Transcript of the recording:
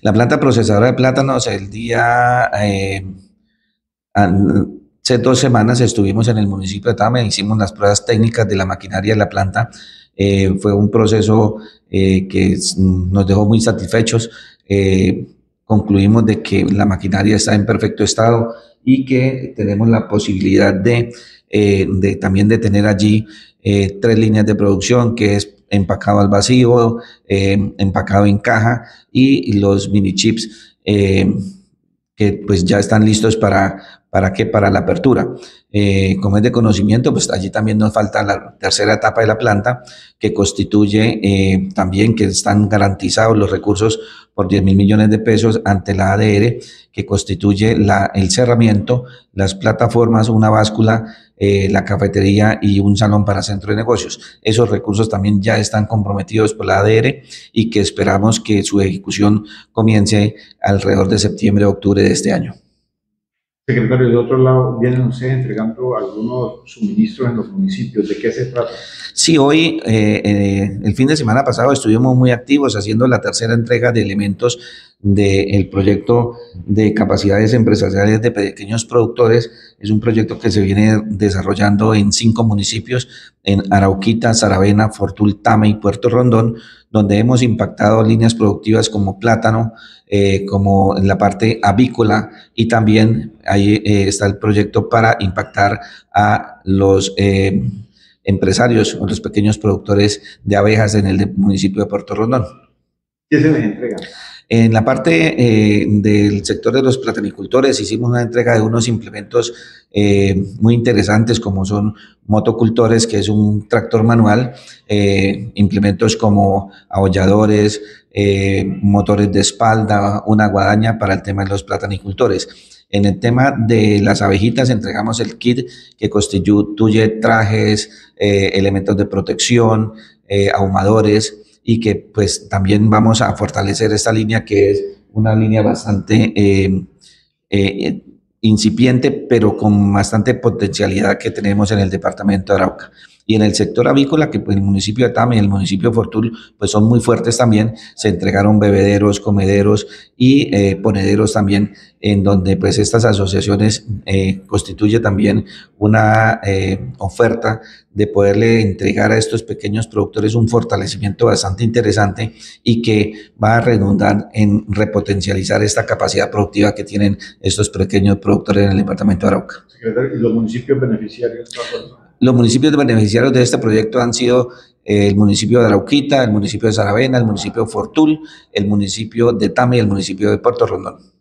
La planta procesadora de plátanos, el día, eh, hace dos semanas estuvimos en el municipio de Tame, hicimos las pruebas técnicas de la maquinaria de la planta. Eh, fue un proceso eh, que nos dejó muy satisfechos. concluimos de que la maquinaria está en perfecto estado y que tenemos la posibilidad de, de también de tener allí eh, tres líneas de producción, que es empacado al vacío, eh, empacado en caja y los mini chips eh, que pues ya están listos para, para qué, para la apertura. como es de conocimiento, pues allí también nos falta la tercera etapa de la planta que constituye también que están garantizados los recursos por 10 mil millones de pesos ante la ADR que constituye la, el cerramiento, las plataformas, una báscula, eh, la cafetería y un salón para centro de negocios. Esos recursos también ya están comprometidos por la ADR y que esperamos que su ejecución comience alrededor de septiembre, o octubre de este año. Secretario, de otro lado, vienen ustedes entregando algunos suministros en los municipios. ¿De qué se trata? Sí, hoy, eh, eh, el fin de semana pasado, estuvimos muy activos haciendo la tercera entrega de elementos del proyecto de capacidades empresariales de pequeños productores. Es un proyecto que se viene desarrollando en cinco municipios, en Arauquita, Saravena, Fortul, y Puerto Rondón, donde hemos impactado líneas productivas como plátano, eh, como en la parte avícola y también ahí eh, está el proyecto para impactar a los... Eh, empresarios o los pequeños productores de abejas en el municipio de Puerto Rondón. ¿Qué En la parte eh, del sector de los platanicultores hicimos una entrega de unos implementos eh, muy interesantes como son motocultores, que es un tractor manual, eh, implementos como abolladores, motores de espalda, una guadaña para el tema de los platanicultores. En el tema de las abejitas entregamos el kit que constituye trajes, elementos de protección, ahumadores y que pues también vamos a fortalecer esta línea que es una línea bastante em, eh, incipiente, pero con bastante potencialidad que tenemos en el departamento de Arauca. Y en el sector avícola, que pues, el municipio de Tame y el municipio de Fortul pues, son muy fuertes también, se entregaron bebederos, comederos y eh, ponederos también, en donde pues estas asociaciones eh, constituye también una eh, oferta de poderle entregar a estos pequeños productores un fortalecimiento bastante interesante y que va a redundar en repotencializar esta capacidad productiva que tienen estos pequeños productores en el departamento de Arauca. Secretario, ¿y los municipios beneficiarios? Los municipios beneficiarios de este proyecto han sido eh, el municipio de Arauquita, el municipio de Saravena, el municipio de Fortul, el municipio de Tame y el municipio de Puerto Rondón.